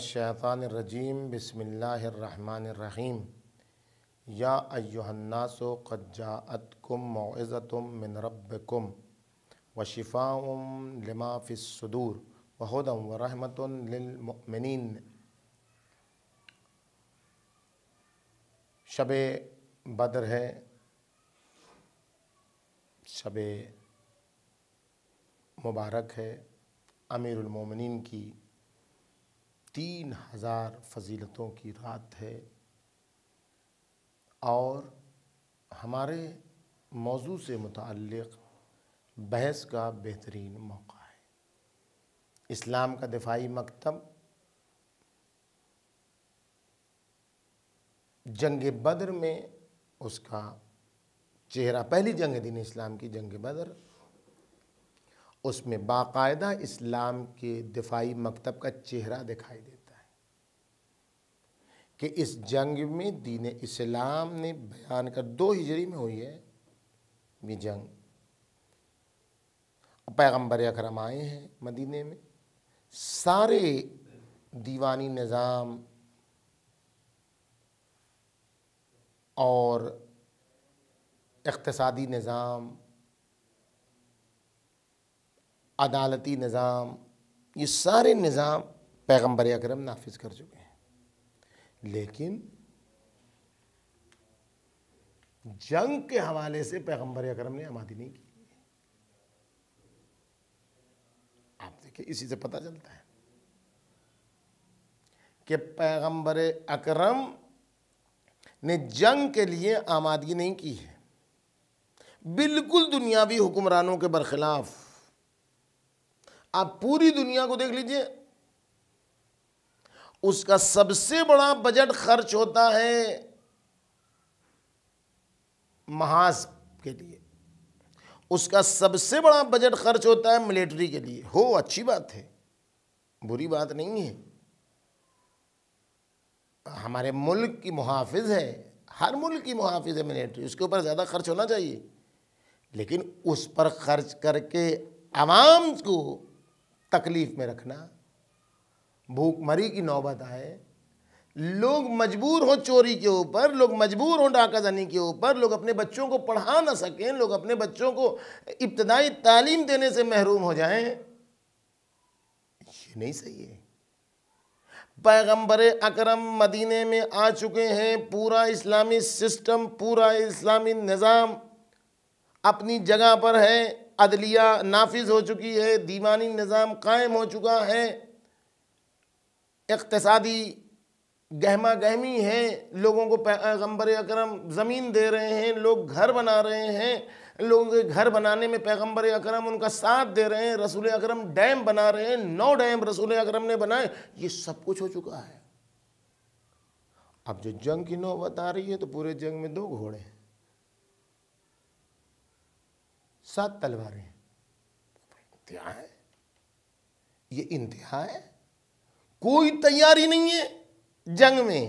الشیطان الرجیم بسم اللہ الرحمن الرحیم یا ایوہ الناس قد جاءتکم موعظتم من ربکم وشفاء لما فی الصدور وہدًا ورحمت للمؤمنین شب بدر ہے شب مبارک ہے امیر المومنین کی तीन हज़ार फजीलतों की रात है और हमारे मौजू से मुतक़ बहस का बेहतरीन मौका है इस्लाम का दिफाई मकतब जंग बदर में उसका चेहरा पहली जंग दिन इस्लाम की जंग बदर उसमें बाकायदा इस्लाम के दिफाई मकतब का चेहरा दिखाई देता है कि इस जंग में दीन इस्लाम ने बयान कर दो हिजरी में हुई है ये जंग पैगम्बर अक्रम आए हैं मदीने में सारे दीवानी निज़ाम और इकतसादी निज़ाम अदालती निज़ाम ये सारे निज़ाम पैगम्बर अक्रम नाफिज कर चुके हैं लेकिन जंग के हवाले से पैगम्बर अक्रम ने आमादी नहीं की आप देखिए इसी से पता चलता है कि पैगम्बर अक्रम ने जंग के लिए आमादगी नहीं की है बिल्कुल दुनियावी हुक्मरानों के बरखिलाफ़ आप पूरी दुनिया को देख लीजिए उसका सबसे बड़ा बजट खर्च होता है महाज के लिए उसका सबसे बड़ा बजट खर्च होता है मिलिट्री के लिए हो अच्छी बात है बुरी बात नहीं है हमारे मुल्क की मुहाफिज है हर मुल्क की मुहाफिज है मिलिट्री उसके ऊपर ज़्यादा खर्च होना चाहिए लेकिन उस पर खर्च करके आवाम को तकलीफ में रखना भूखमरी की नौबत आए लोग मजबूर हों चोरी के ऊपर लोग मजबूर हों डाकाजनी के ऊपर लोग अपने बच्चों को पढ़ा ना सकें लोग अपने बच्चों को इब्तदाई तालीम देने से महरूम हो जाएं ये नहीं सही है पैगंबर अकरम मदीने में आ चुके हैं पूरा इस्लामी सिस्टम पूरा इस्लामी निज़ाम अपनी जगह पर है अदलिया नाफिज हो चुकी है दीवानी निज़ाम कायम हो चुका है इकतसादी गहमा गहमी है लोगों को पैगम्बर अकरम ज़मीन दे रहे हैं लोग घर बना रहे हैं लोगों के घर बनाने में पैगम्बर अकरम उनका साथ दे रहे हैं रसूल अकरम डैम बना रहे हैं नौ डैम रसूल अकरम ने बनाए ये सब कुछ हो चुका है अब जो जंग की नौबत आ रही है तो पूरे जंग में दो घोड़े हैं सात तलवारें हैं इंतहा है ये इंतहा है कोई तैयारी नहीं है जंग में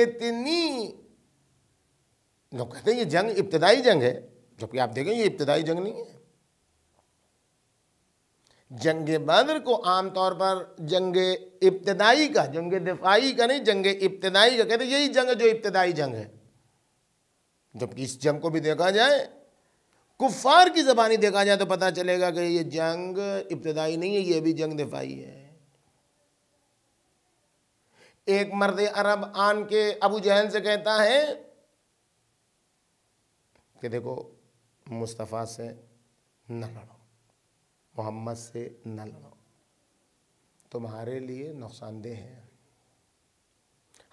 इतनी लोग कहते हैं ये जंग इब्तदाई जंग है जबकि आप देखें ये इब्तदाई जंग नहीं है जंग बद्र को आमतौर पर जंग इब्तदाई का जंग दिफाई का नहीं जंग इब्तदाई का कहते यही जंग जो इब्तदाई जंग है जबकि इस जंग को भी देखा जाए कुफ़ार की ज़बानी देखा जाए तो पता चलेगा कि ये जंग इब्तदाई नहीं है ये भी जंग दिफाई है एक मर्द अरब आन के अबू जहल से कहता है कि देखो मुस्तफ़ा से न लड़ो मोहम्मद से न लड़ो तुम्हारे लिए नुकसानदेह है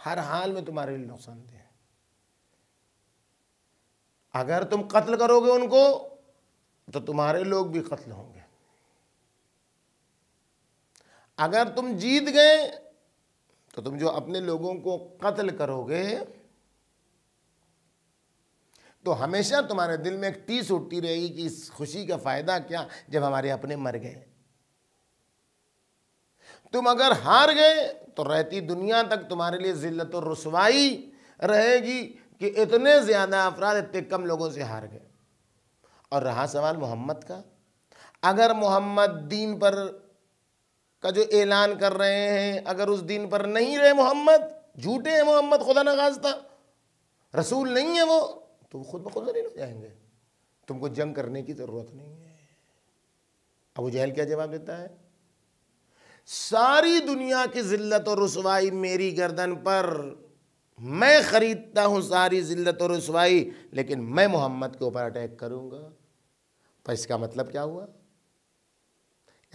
हर हाल में तुम्हारे लिए नुकसानदेह है अगर तुम कत्ल करोगे उनको तो तुम्हारे लोग भी कत्ल होंगे अगर तुम जीत गए तो तुम जो अपने लोगों को कत्ल करोगे तो हमेशा तुम्हारे दिल में एक टीस उठती रहेगी कि इस खुशी का फायदा क्या जब हमारे अपने मर गए तुम अगर हार गए तो रहती दुनिया तक तुम्हारे लिए जिल्लत और रसवाई रहेगी कि इतने ज़्यादा अफराद इतने कम लोगों से हार गए और रहा सवाल मोहम्मद का अगर मोहम्मद दीन पर का जो ऐलान कर रहे हैं अगर उस दिन पर नहीं रहे मोहम्मद झूठे हैं मोहम्मद खुदा नखास्ता रसूल नहीं है वो तो खुद ब खुद नहीं हो जाएंगे तुमको जंग करने की ज़रूरत नहीं है अबू जहल क्या जवाब देता है सारी दुनिया की जिल्लत और रसवाई मेरी गर्दन पर मैं ख़रीदता हूँ सारी ज़िल्लत और रसवाई लेकिन मैं मोहम्मद के ऊपर अटैक करूँगा पर इसका मतलब क्या हुआ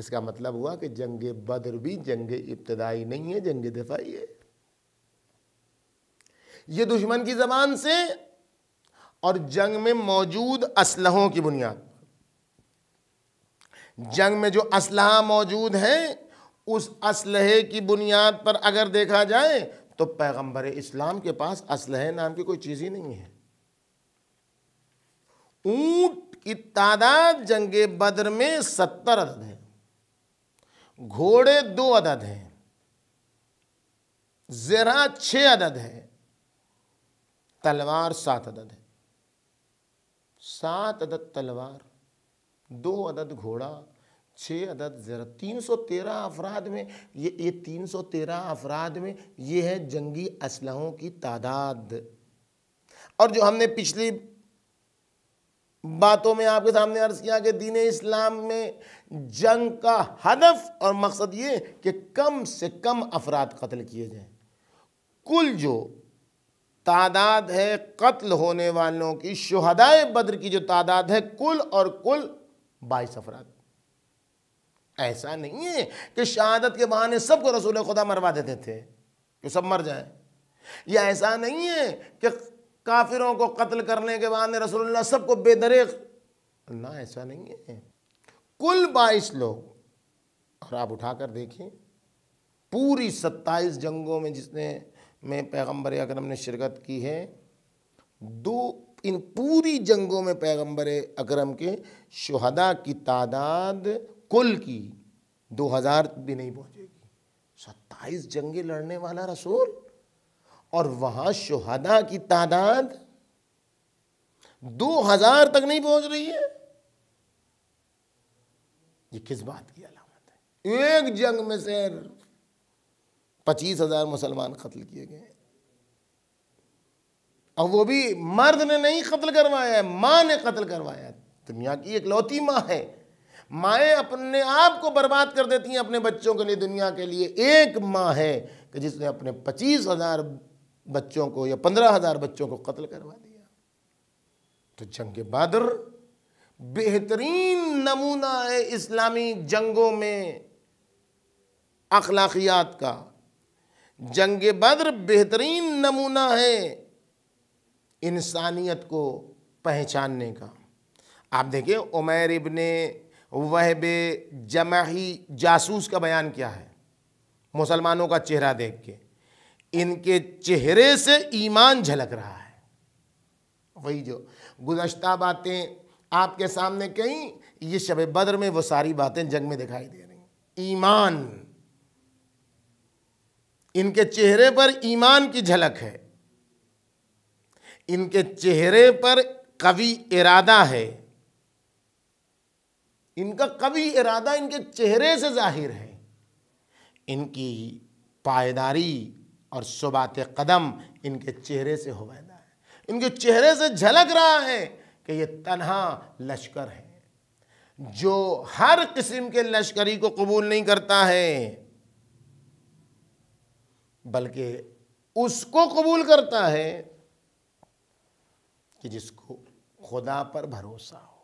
इसका मतलब हुआ कि जंग बद्र भी जंग इब्तदाई नहीं है जंग दफाई है ये दुश्मन की ज़बान से और जंग में मौजूद असलहों की बुनियाद जंग में जो असलहा मौजूद हैं उस असलहे की बुनियाद पर अगर देखा जाए तो पैगंबर इस्लाम के पास असलह नाम की कोई चीज़ ही नहीं है ऊंट की तादाद जंग बद्र में सत्तर अदद है घोड़े दो अदद हैं जरा छः अदद है तलवार सात अदद है सात अदद तलवार दो अदद घोड़ा छः अदद ज़रा तीन सौ तेरह अफराद में ये ये तीन सौ तेरह अफराद में ये है जंगी असलहों की तादाद और जो हमने पिछली बातों में आपके सामने अर्ज किया कि दीन इस्लाम में जंग का हदफ और मकसद ये कि कम से कम अफराद कत्ल किए जाएं कुल जो तादाद है कत्ल होने वालों की शहदाय बद्र की जो तादाद है कुल और कुल बाईस अफराद ऐसा नहीं है कि शहादत के बहाने सबको रसूल खुदा मरवा देते थे कि सब मर जाए यह ऐसा नहीं है कि काफिरों को कत्ल करने के बहाने रसूल सबको बेदरे ना ऐसा नहीं है कुल बाईस लोग और आप उठा कर पूरी सत्ताईस जंगों में जिसने में पैगम्बर अकरम ने शिरकत की है दो इन पूरी जंगों में पैगम्बर अकरम के शहदा की तादाद कुल की दो हज़ार भी नहीं पहुंचेगी सत्ताईस जंगे लड़ने वाला रसूल और वहां शोहदा की तादाद दो हज़ार तक नहीं पहुंच रही है ये किस बात की अलामत है एक जंग में से पच्चीस हजार मुसलमान कत्ल किए गए और वो भी मर्द ने नहीं कत्ल करवाया है मां ने कत्ल करवाया है दुनिया की एक लौती माँ है माएँ अपने आप को बर्बाद कर देती हैं अपने बच्चों के लिए दुनिया के लिए एक माँ है कि जिसने अपने पच्चीस हज़ार बच्चों को या पंद्रह हज़ार बच्चों को कत्ल करवा दिया तो जंग बहादुर बेहतरीन नमूना है इस्लामी जंगों में अखलाकियात का जंग बद्र बेहतरीन नमूना है इंसानियत को पहचानने का आप देखिए उमैर इबन वह बे जमाही जासूस का बयान किया है मुसलमानों का चेहरा देख के इनके चेहरे से ईमान झलक रहा है वही जो गुजशत बातें आपके सामने कहीं ये शब बद्र में वो सारी बातें जंग में दिखाई दे रही ईमान इनके चेहरे पर ईमान की झलक है इनके चेहरे पर कवि इरादा है इनका कभी इरादा इनके चेहरे से जाहिर है इनकी पायदारी और सुबात कदम इनके चेहरे से होवैदा है इनके चेहरे से झलक रहा है कि ये तनहा लश्कर है जो हर किस्म के लश्करी को कबूल नहीं करता है बल्कि उसको कबूल करता है कि जिसको खुदा पर भरोसा हो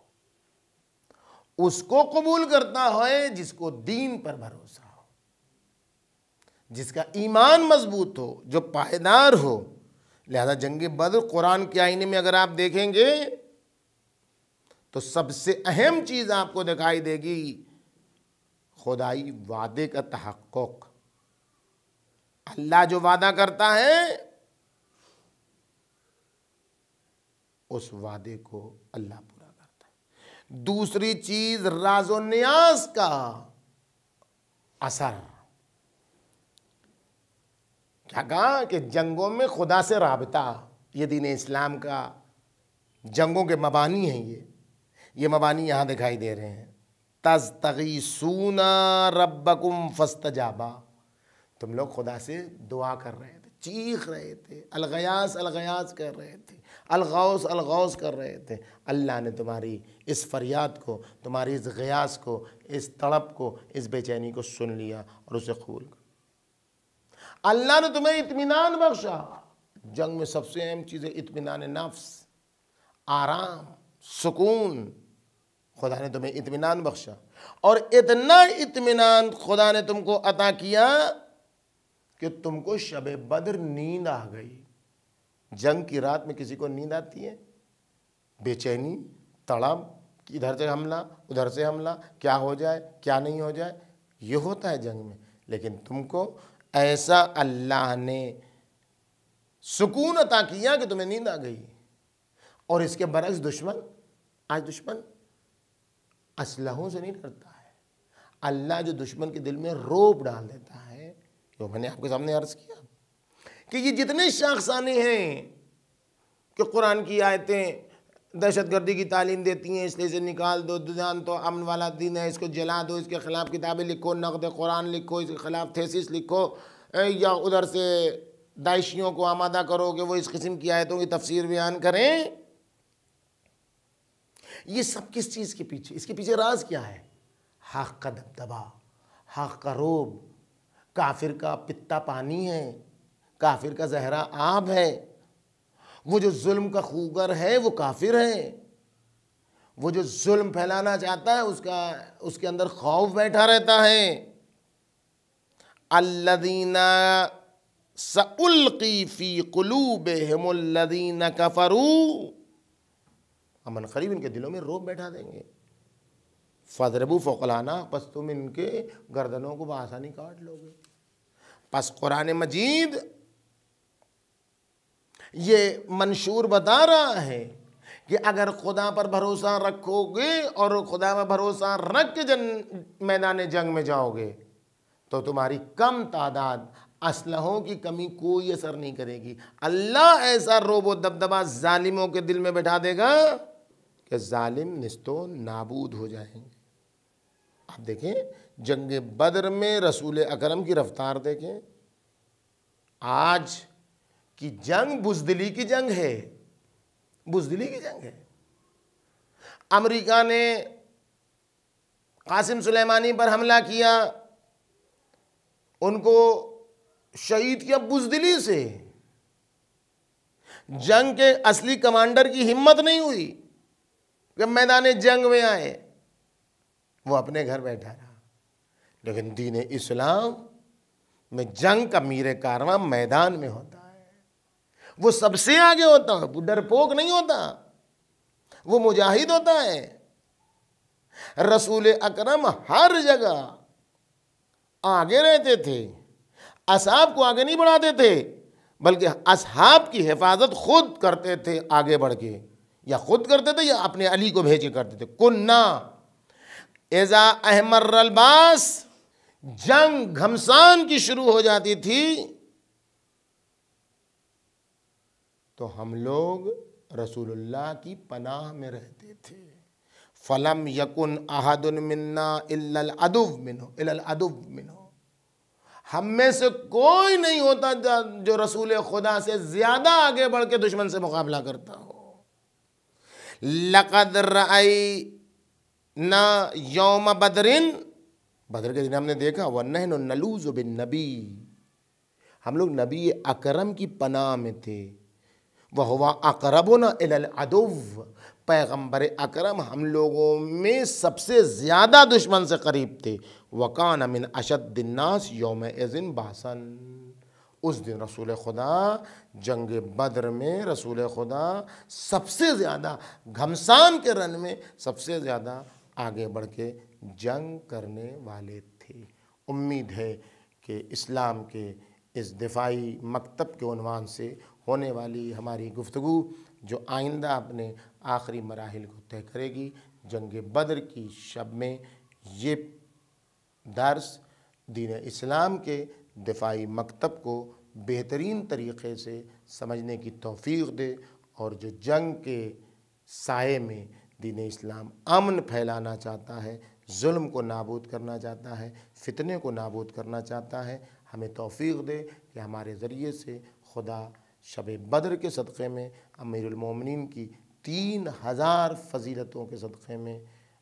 उसको कबूल करता है जिसको दीन पर भरोसा हो जिसका ईमान मजबूत हो जो पायदार हो लिहाजा जंग बद्र कुरान के आईने में अगर आप देखेंगे तो सबसे अहम चीज़ आपको दिखाई देगी खुदाई वादे का तहक़ अल्लाह जो वादा करता है उस वादे को अल्लाह दूसरी चीज राजोन्यास का असर क्या कहा कि जंगों में खुदा से राबता ये दीन इस्लाम का जंगों के मबानी हैं ये ये मबानी यहां दिखाई दे रहे हैं तज तगी सूना रबकुम फस्तजाबा तुम लोग खुदा से दुआ कर रहे थे चीख रहे थे अलगयास अलगयास कर रहे थे अलगौस अलगौस कर रहे थे अल्लाह ने तुम्हारी इस फरियाद को तुम्हारी इस गयास को इस तड़प को इस बेचैनी को सुन लिया और उसे खूल कर अल्लाह ने तुम्हें इत्मीनान बख्शा जंग में सबसे अहम चीज़ें इत्मीनान नफ्स आराम सुकून खुदा ने तुम्हें इत्मीनान बख्शा और इतना इत्मीनान खुदा ने तुमको अता किया कि तुमको शब बद्र नींद आ गई जंग की रात में किसी को नींद आती है बेचैनी तड़प इधर से हमला उधर से हमला क्या हो जाए क्या नहीं हो जाए ये होता है जंग में लेकिन तुमको ऐसा अल्लाह ने सुकून अता किया कि तुम्हें नींद आ गई और इसके बरक्स दुश्मन आज दुश्मन असलहों से नहीं डरता है अल्लाह जो दुश्मन के दिल में रोप डाल देता है जो तो मैंने आपके सामने अर्ज किया कि ये जितने शख्स हैं कि कुरान की आयतें दहशत गर्दी की तालीम देती हैं इसलिए इसे निकाल दो जान तो अमन वाला दिन है इसको जला दो इसके ख़िलाफ़ किताबें लिखो नकद कुरान लिखो इसके ख़िलाफ़ थेसिस लिखो या उधर से दाइशियों को आमादा करो कि वो इस किस्म की आयतों की तफसीर बयान करें ये सब किस चीज़ के पीछे इसके पीछे राज क्या है हक का दबदबा हक का रोब काफिर का पिता पानी है काफिर का जहरा आब है वो जो जुल्म का खूगर है वो काफिर है वो जो जुल्म फैलाना चाहता है उसका उसके अंदर खौफ बैठा रहता है अल्लदीना सउल्की फ़ी कलूब का फरू अमन खरीब इनके दिलों में रोब बैठा देंगे फजरबू फ़ोकलाना बस तुम इनके गर्दनों को बसानी काट लोगे बस कुरान मजीद ये मंशूर बता रहा है कि अगर खुदा पर भरोसा रखोगे और खुदा पर भरोसा रख के जन मैदान जंग में जाओगे तो तुम्हारी कम तादाद असलहों की कमी कोई असर नहीं करेगी अल्लाह ऐसा रोबो दबदबा जालिमों के दिल में बैठा देगा कि जालिम निस्तो नाबूद हो जाएंगे आप देखें जंग बदर में रसूल अकरम की रफ्तार देखें आज की जंग बुजदली की जंग है बुजदली की जंग है अमेरिका ने कासिम सुलेमानी पर हमला किया उनको शहीद किया बुजदिली से जंग के असली कमांडर की हिम्मत नहीं हुई कि मैदान जंग में आए वो अपने घर बैठा रहा लेकिन दीन इस्लाम में जंग का मीर कारवा मैदान में होता है वो सबसे आगे होता है वो डरपोक नहीं होता वो मुजाहिद होता है रसूल अकरम हर जगह आगे रहते थे असाब को आगे नहीं बढ़ाते थे बल्कि असहाब की हिफाजत खुद करते थे आगे बढ़ के या खुद करते थे या अपने अली को भेज के करते थे कुन्ना एजा अहमर अलबास जंग घमसान की शुरू हो जाती थी तो हम लोग रसूलुल्लाह की पनाह में रहते थे फलम यकुन अहदुन मिन्ना अदुब मिनो अदुब मिनो हम में से कोई नहीं होता जो रसूल खुदा से ज़्यादा आगे बढ़ के दुश्मन से मुकाबला करता हो लकद रई न यौम बदरिन बदर के दिन हमने देखा नहन नलूज बिन नबी हम लोग नबी अकरम की पनाह में थे वह हुआ अकरब अदुव पैगम्बर अकरम हम लोगों में सबसे ज़्यादा दुश्मन से करीब थे वकान अमिन अशदनास योम एजिन बासन उस दिन रसूल खुदा जंग बद्र में रसूल खुदा सबसे ज़्यादा घमसान के रन में सबसे ज़्यादा आगे बढ़ के जंग करने वाले थे उम्मीद है कि इस्लाम के इस दिफाई मकतब के अनवान से होने वाली हमारी गुफ्तु जो आइंदा अपने आखिरी मराहल को तय करेगी जंग बदर की शब में ये दर्स दीन इस्लाम के दिफाई मकतब को बेहतरीन तरीक़े से समझने की तोफ़ी दे और जो जंग के साय में दीन इस्लाम अमन फैलाना चाहता है जुल्म को नाबूद करना चाहता है फितने को नाबूद करना चाहता है हमें तोफ़ी दे कि हमारे ज़रिए से खुदा शब बदर के सदक़े में अमीरमिन की तीन हज़ार फजीलतों के सदक़े में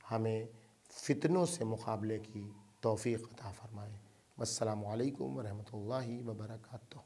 हमें फ़ितनों से मुकाबले की तोफ़ी अता फ़रमाए वालकम वरहमल वर्का